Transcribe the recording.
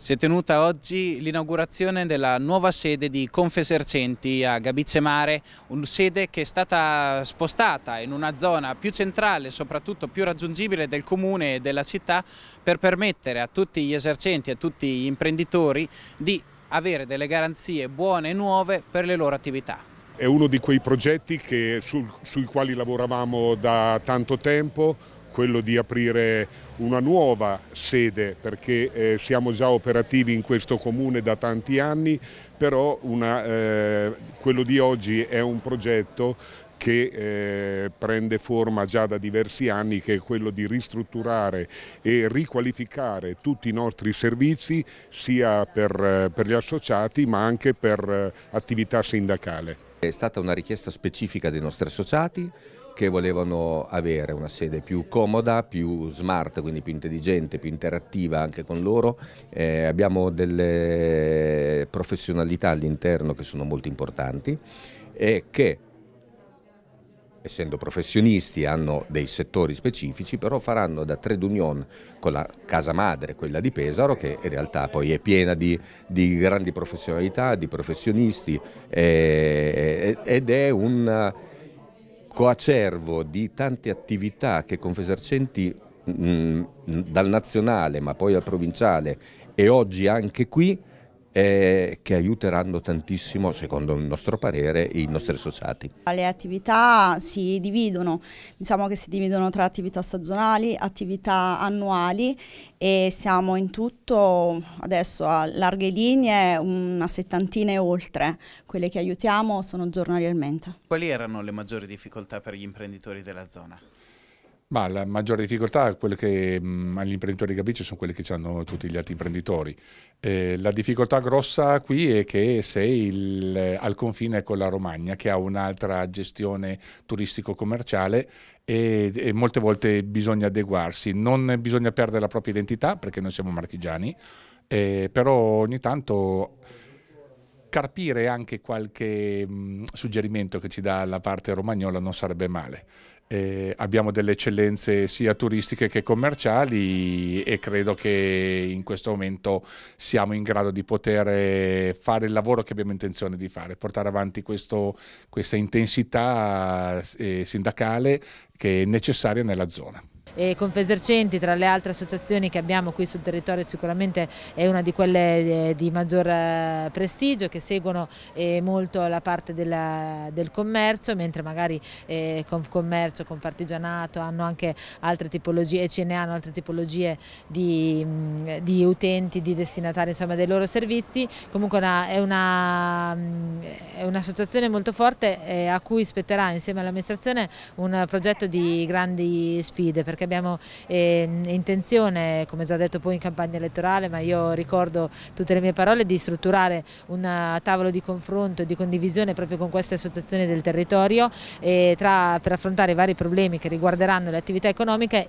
Si è tenuta oggi l'inaugurazione della nuova sede di Confesercenti a Gabizzemare, una sede che è stata spostata in una zona più centrale, soprattutto più raggiungibile del comune e della città, per permettere a tutti gli esercenti, e a tutti gli imprenditori di avere delle garanzie buone e nuove per le loro attività è uno di quei progetti che, su, sui quali lavoravamo da tanto tempo, quello di aprire una nuova sede perché eh, siamo già operativi in questo comune da tanti anni, però una, eh, quello di oggi è un progetto che eh, prende forma già da diversi anni, che è quello di ristrutturare e riqualificare tutti i nostri servizi, sia per, eh, per gli associati ma anche per eh, attività sindacale. È stata una richiesta specifica dei nostri associati che volevano avere una sede più comoda, più smart, quindi più intelligente, più interattiva anche con loro. Eh, abbiamo delle professionalità all'interno che sono molto importanti e che essendo professionisti, hanno dei settori specifici, però faranno da trade union con la casa madre, quella di Pesaro, che in realtà poi è piena di, di grandi professionalità, di professionisti eh, eh ed è un coacervo di tante attività che Confesercenti mh, mm, dal nazionale ma poi al provinciale e oggi anche qui eh, che aiuteranno tantissimo, secondo il nostro parere, i nostri associati. Le attività si dividono, diciamo che si dividono tra attività stagionali, attività annuali e siamo in tutto adesso a larghe linee una settantina e oltre, quelle che aiutiamo sono giornaliamente. Quali erano le maggiori difficoltà per gli imprenditori della zona? Ma la maggiore difficoltà, quelle che mh, mm, gli imprenditori capiscono, sono quelle che hanno tutti gli altri imprenditori. Eh, la difficoltà grossa qui è che sei il, eh, al confine con la Romagna, che ha un'altra gestione turistico-commerciale e, e, molte volte bisogna adeguarsi. Non bisogna perdere la propria identità, perché noi siamo marchigiani, eh, però ogni tanto carpire anche qualche mh, suggerimento che ci dà la parte romagnola non sarebbe male. Eh, abbiamo delle eccellenze sia turistiche che commerciali e credo che in questo momento siamo in grado di poter eh, fare il lavoro che abbiamo intenzione di fare, portare avanti questo, questa intensità eh, sindacale che è necessaria nella zona e Confesercenti tra le altre associazioni che abbiamo qui sul territorio sicuramente è una di quelle eh, di maggior eh, prestigio che seguono eh, molto la parte della, del commercio mentre magari eh, Confcommercio, Confartigianato hanno anche altre tipologie e CNA hanno altre tipologie di, di, utenti, di destinatari insomma, dei loro servizi comunque una, è, una, è un'associazione molto forte a cui spetterà insieme all'amministrazione un progetto di grandi sfide perché abbiamo eh, intenzione, come già detto poi in campagna elettorale, ma io ricordo tutte le mie parole, di strutturare un eh, tavolo di confronto e di condivisione proprio con queste associazioni del territorio eh, tra, per affrontare i vari problemi che riguarderanno le attività economiche